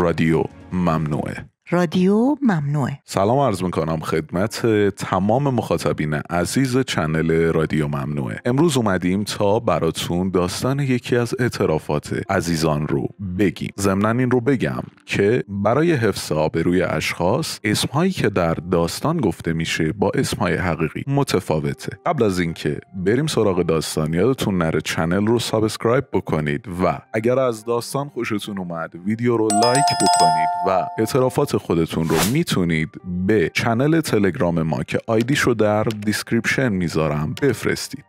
رادیو ممنوعه رادیو ممنوعه سلام عرض میکنم خدمت تمام مخاطبین عزیز چنل رادیو ممنوعه امروز اومدیم تا براتون داستان یکی از اعترافات عزیزان رو بگیم ضمنا این رو بگم که برای حفظ آبروی اشخاص اسمهایی که در داستان گفته میشه با اسمهای حقیقی متفاوته قبل از اینکه بریم سراغ داستان یادتون نره چنل رو سابسکرایب بکنید و اگر از داستان خوشتون اومد ویدیو رو لایک بکنید و اعترافات خودتون رو میتونید به چنل تلگرام ما که آیدیش رو در دیسکریپشن میذارم بفرستید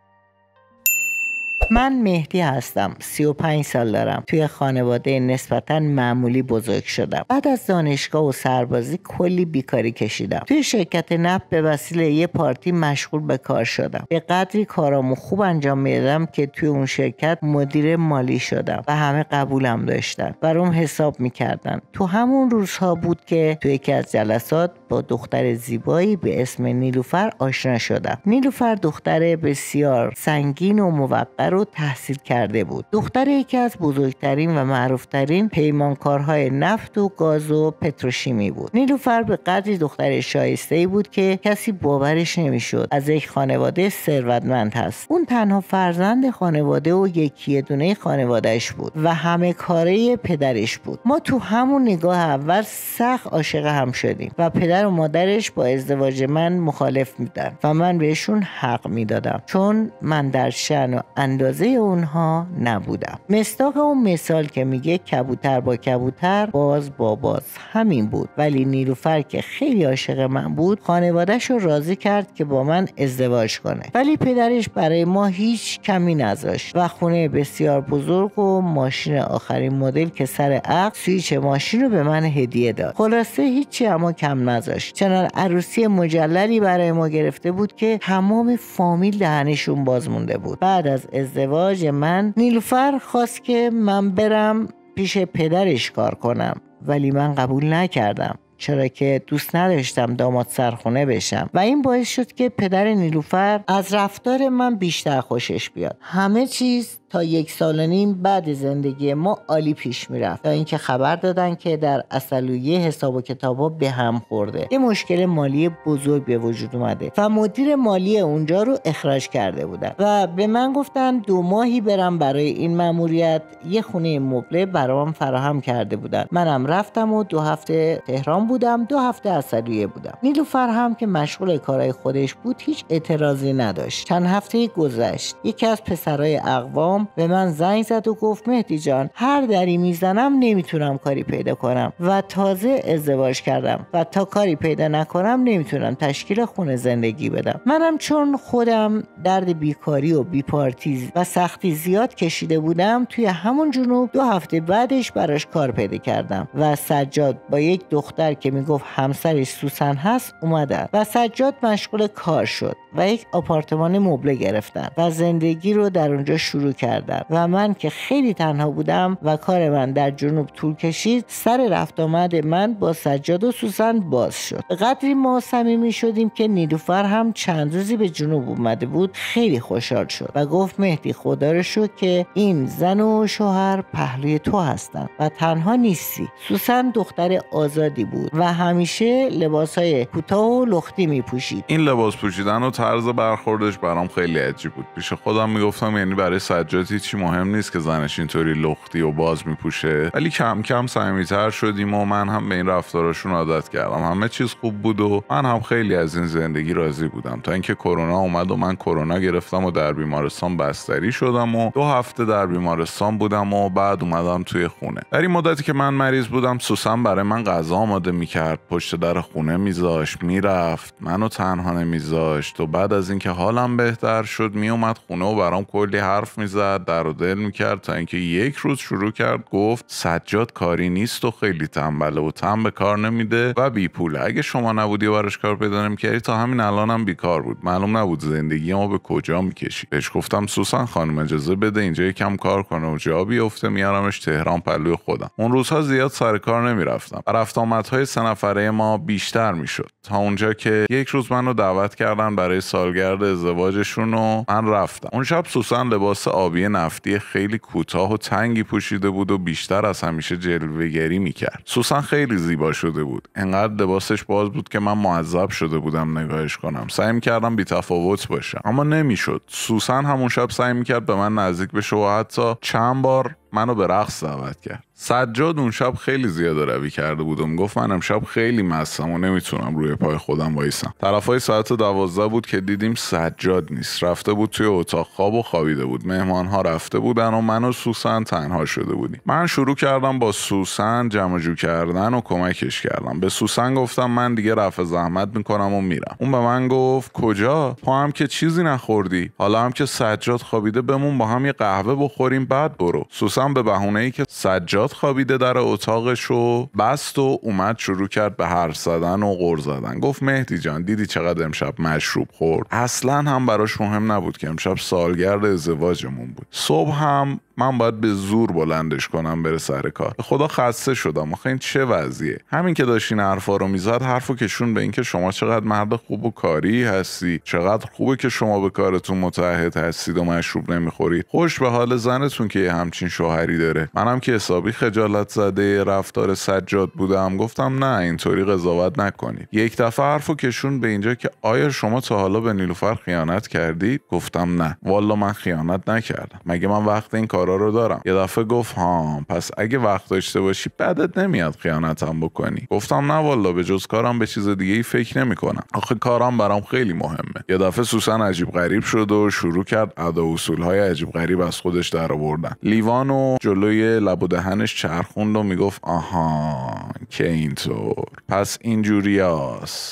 من مهدی هستم 35 سال دارم توی خانواده نسبتا معمولی بزرگ شدم بعد از دانشگاه و سربازی کلی بیکاری کشیدم توی شرکت نفت به وسیله یه پارتی مشغول به کار شدم به قدری کارامو خوب انجام میدادم که توی اون شرکت مدیر مالی شدم و همه قبولم داشتن روم حساب میکردن تو همون روزها بود که توی یکی از جلسات با دختر زیبایی به اسم نیلوفر آشنا شدم نیلوفر دختر بسیار سنگین و موقر و تحصیل کرده بود دختر یکی از بزرگترین و معروفترین پیمانکارهای نفت و گاز و پتروشیمی بود نیلوفر به قدری دختر شایسته ای بود که کسی باورش نمیشد از یک خانواده ثروتمند هست اون تنها فرزند خانواده و یکی دونه خانوادهش بود و همه کاره پدرش بود ما تو همون نگاه اول سخت عاشق هم شدیم و پدر و مادرش با ازدواج من مخالف میدن و من بهشون حق میدادم چون من در شن و اندازه اونها نبودم مستاق اون مثال که میگه کبوتر با کبوتر باز با باز همین بود ولی نیروفر که خیلی عاشق من بود خانوادهش رو راضی کرد که با من ازدواج کنه ولی پدرش برای ما هیچ کمی نذاشت و خونه بسیار بزرگ و ماشین آخرین مدل که سر عقل سویچ ماشین رو به من هدیه داد خلاصه هیچی اما کم نذاشت چنان عروسی مجللی برای ما گرفته بود که تمام فامیل دهنشون باز مونده بود بعد از ازدواج من نیلوفر خواست که من برم پیش پدرش کار کنم ولی من قبول نکردم چرا که دوست نداشتم داماد سرخونه بشم و این باعث شد که پدر نیلوفر از رفتار من بیشتر خوشش بیاد همه چیز تا یک سال و نیم بعد زندگی ما عالی پیش میرفت تا اینکه خبر دادن که در اصلویه حساب و کتابا به هم خورده یه مشکل مالی بزرگ به وجود اومده و مدیر مالی اونجا رو اخراج کرده بودن و به من گفتن دو ماهی برم برای این مأموریت یه خونه مبله برام فراهم کرده بودن منم رفتم و دو هفته تهران بودم دو هفته اصلویه بودم نیلو فرهم که مشغول کارهای خودش بود هیچ اعتراضی نداشت چند هفته گذشت یکی از پسرای اقوام به من زنگ زد و گفت مهدی جان هر دری میزنم نمیتونم کاری پیدا کنم و تازه ازدواج کردم و تا کاری پیدا نکنم نمیتونم تشکیل خونه زندگی بدم منم چون خودم درد بیکاری و بیپارتی و سختی زیاد کشیده بودم توی همون جنوب دو هفته بعدش براش کار پیدا کردم و سجاد با یک دختر که میگفت همسرش سوسن هست اومدن و سجاد مشغول کار شد و یک آپارتمان مبله گرفتن و زندگی رو در اونجا شروع کرد و من که خیلی تنها بودم و کار من در جنوب طول کشید سر رفت آمد من با سجاد و سوسن باز شد قدری ما صمیمی شدیم که نیلوفر هم چند روزی به جنوب اومده بود خیلی خوشحال شد و گفت مهدی خدا رو شد که این زن و شوهر پهلوی تو هستن و تنها نیستی سوسن دختر آزادی بود و همیشه لباس های کوتاه و لختی می پوشید این لباس پوشیدن و طرز برخوردش برام خیلی عجیب بود پیش خودم میگفتم یعنی برای سجاد هیچ هیچی مهم نیست که زنش اینطوری لختی و باز میپوشه ولی کم کم صمیمیتر شدیم و من هم به این رفتارشون عادت کردم همه چیز خوب بود و من هم خیلی از این زندگی راضی بودم تا اینکه کرونا اومد و من کرونا گرفتم و در بیمارستان بستری شدم و دو هفته در بیمارستان بودم و بعد اومدم توی خونه در این مدتی که من مریض بودم سوسن برای من غذا آماده میکرد پشت در خونه میذاشت میرفت منو تنها نمیذاشت و بعد از اینکه حالم بهتر شد میومد خونه و برام کلی حرف میزد در و دل میکرد تا اینکه یک روز شروع کرد گفت سجاد کاری نیست و خیلی تنبله و تن به کار نمیده و بی پوله اگه شما نبودی و براش کار پیدا نمیکردی تا همین الانم هم بیکار بود معلوم نبود زندگی ما به کجا میکشی بهش گفتم سوسن خانم اجازه بده اینجا یکم کار کنه و جا بیفته میارمش تهران پلوی خودم اون روزها زیاد سر کار نمیرفتم رفت آمدهای سه نفره ما بیشتر میشد تا اونجا که یک روز منو دعوت کردن برای سالگرد ازدواجشون و من رفتم اون شب سوسن لباس آبی نفتی خیلی کوتاه و تنگی پوشیده بود و بیشتر از همیشه جلوهگری میکرد سوسن خیلی زیبا شده بود انقدر لباسش باز بود که من معذب شده بودم نگاهش کنم سعی میکردم بیتفاوت باشم اما نمیشد سوسن همون شب سعی میکرد به من نزدیک بشه و حتی چند بار منو به رقص دعوت کرد سجاد اون شب خیلی زیاد روی کرده بودم گفت منم شب خیلی مستم و نمیتونم روی پای خودم وایسم های ساعت دوازده بود که دیدیم سجاد نیست رفته بود توی اتاق خواب و خوابیده بود مهمان ها رفته بودن و من و سوسن تنها شده بودیم من شروع کردم با سوسن جمع جو کردن و کمکش کردم به سوسن گفتم من دیگه رفع زحمت میکنم و میرم اون به من گفت کجا پا هم که چیزی نخوردی حالا هم که سجاد خوابیده بمون با هم یه قهوه بخوریم بعد برو هم به بهونه ای که سجاد خوابیده در اتاقش و بست و اومد شروع کرد به حرف زدن و غر زدن گفت مهدی جان دیدی چقدر امشب مشروب خورد اصلا هم براش مهم نبود که امشب سالگرد ازدواجمون بود صبح هم من باید به زور بلندش کنم بره سر کار خدا خسته شدم آخه این چه وضعیه همین که داشتین حرفا رو میزد حرفو کشون به اینکه شما چقدر مرد خوب و کاری هستی چقدر خوبه که شما به کارتون متعهد هستید و مشروب نمیخورید خوش به حال زنتون که یه همچین شوهری داره منم که حسابی خجالت زده رفتار سجاد بودم گفتم نه اینطوری قضاوت نکنید یک دفعه حرفو کشون به اینجا که آیا شما تا حالا به نیلوفر خیانت کردید گفتم نه والا من خیانت نکردم مگه من وقت این کار کارا رو دارم یه دفعه گفت ها پس اگه وقت داشته باشی بدت نمیاد خیانتم بکنی گفتم نه والا به جز کارم به چیز دیگه ای فکر نمیکنم آخه کارم برام خیلی مهمه یه دفعه سوسن عجیب غریب شد و شروع کرد ادا اصول های عجیب غریب از خودش در آوردن لیوانو جلوی لب و دهنش چرخوند و میگفت آها که اینطور پس این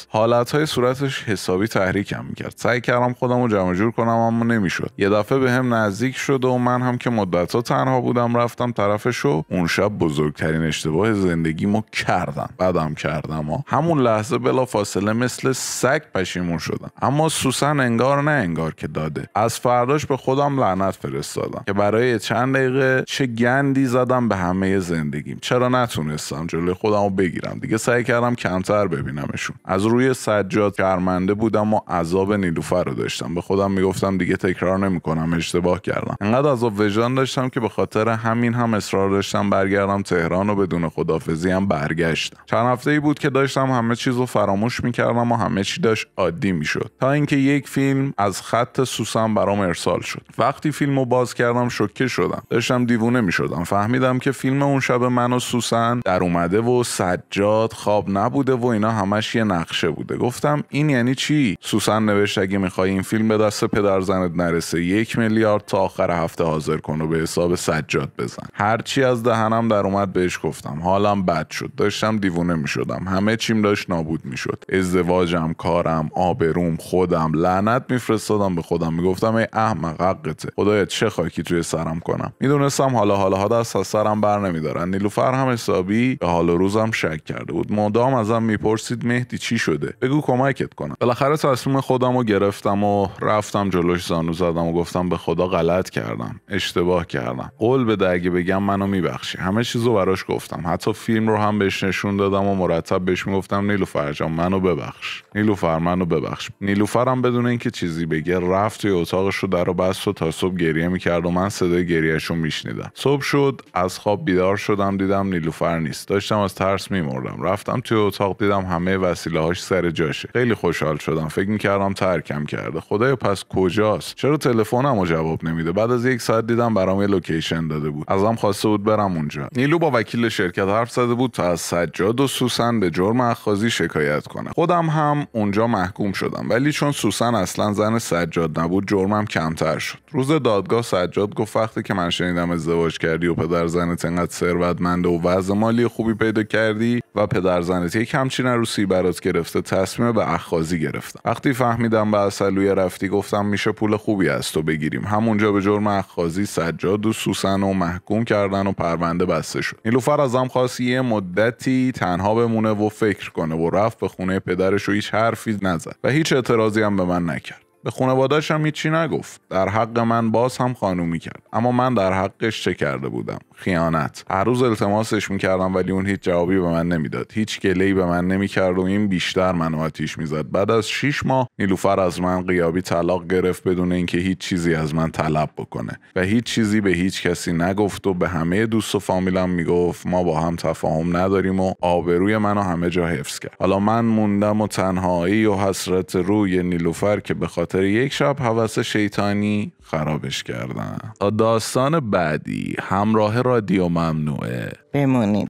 حالت های صورتش حسابی تحریکم میکرد سعی کردم خودم رو جمع جور کنم اما نمیشد یه دفعه به هم نزدیک شد و من هم که مدت ها تنها بودم رفتم طرفش و اون شب بزرگترین اشتباه زندگیمو کردم بدم کردم ها همون لحظه بلا فاصله مثل سگ پشیمون شدم اما سوسن انگار نه انگار که داده از فرداش به خودم لعنت فرستادم که برای چند دقیقه چه گندی زدم به همه زندگیم چرا نتونستم جلوی خودمو بگیرم دیگه سعی کردم کمتر ببینمشون از روی سجاد کرمنده بودم و عذاب نیلوفر رو داشتم به خودم میگفتم دیگه تکرار نمیکنم اشتباه کردم انقدر از وجدان داشتم که به خاطر همین هم اصرار داشتم برگردم تهران و بدون خدافزی هم برگشتم چند هفته ای بود که داشتم همه چیز رو فراموش میکردم و همه چی داشت عادی میشد تا اینکه یک فیلم از خط سوسن برام ارسال شد وقتی فیلم رو باز کردم شوکه شدم داشتم دیوونه میشدم فهمیدم که فیلم اون شب من و سوسن در اومده و سجاد خواب نبوده و اینا همش یه نقشه بوده گفتم این یعنی چی سوسن نوشت اگه میخوای این فیلم به دست پدر زنت نرسه یک میلیارد تا آخر هفته حاضر کن حساب سجاد بزن هرچی از دهنم در اومد بهش گفتم حالم بد شد داشتم دیوونه می شدم همه چیم داشت نابود می شد ازدواجم کارم آبروم خودم لعنت میفرستادم به خودم گفتم ای احمق حقته خدایا چه خاکی توی سرم کنم میدونستم حالا حالا ها دست از سرم بر نمیدارن نیلوفر هم حسابی به حال و روزم شک کرده بود مدام ازم میپرسید مهدی چی شده بگو کمکت کنم بالاخره تصمیم خودم رو گرفتم و رفتم جلوش زانو زدم و گفتم به خدا غلط کردم اشتباه کردم قول بده اگه بگم منو میبخشی همه چیزو براش گفتم حتی فیلم رو هم بهش نشون دادم و مرتب بهش میگفتم نیلوفر جان منو ببخش نیلوفر منو ببخش نیلوفرم بدون اینکه چیزی بگه رفت توی اتاقش رو در و بست و تا صبح گریه میکرد و من صدای گریهش رو میشنیدم صبح شد از خواب بیدار شدم دیدم نیلوفر نیست داشتم از ترس میمردم رفتم توی اتاق دیدم همه وسیله هاش سر جاشه خیلی خوشحال شدم فکر میکردم ترکم کرده خدایا پس کجاست چرا تلفنم جواب نمیده بعد از یک ساعت دیدم برام لوکیشن داده بود ازم خواسته بود برم اونجا نیلو با وکیل شرکت حرف زده بود تا از سجاد و سوسن به جرم اخاذی شکایت کنه خودم هم اونجا محکوم شدم ولی چون سوسن اصلا زن سجاد نبود جرمم کمتر شد روز دادگاه سجاد گفت وقتی که من شنیدم ازدواج کردی و پدر زنت انقدر ثروتمند و وضع مالی خوبی پیدا کردی و پدر زنت یک همچین عروسی برات گرفته تصمیم به اخاذی گرفتم وقتی فهمیدم به اصلویه رفتی گفتم میشه پول خوبی از تو بگیریم همونجا به جرم اخاذی سجاد و سوسن و محکوم کردن و پرونده بسته شد نیلوفر ازم خواست یه مدتی تنها بمونه و فکر کنه و رفت به خونه پدرش و هیچ حرفی نزد و هیچ اعتراضی هم به من نکرد به خانواداش هم هیچی نگفت در حق من باز هم خانومی کرد اما من در حقش چه کرده بودم خیانت هر روز التماسش میکردم ولی اون هیچ جوابی به من نمیداد هیچ گلهای به من نمیکرد و این بیشتر منو آتیش میزد بعد از شیش ماه نیلوفر از من قیابی طلاق گرفت بدون اینکه هیچ چیزی از من طلب بکنه و هیچ چیزی به هیچ کسی نگفت و به همه دوست و فامیلم میگفت ما با هم تفاهم نداریم و آبروی منو همه جا حفظ کرد حالا من موندم و تنهایی و حسرت روی نیلوفر که به خاطر یک شب حوس شیطانی خرابش کردن داستان بعدی همراه رادیو ممنوعه بمونید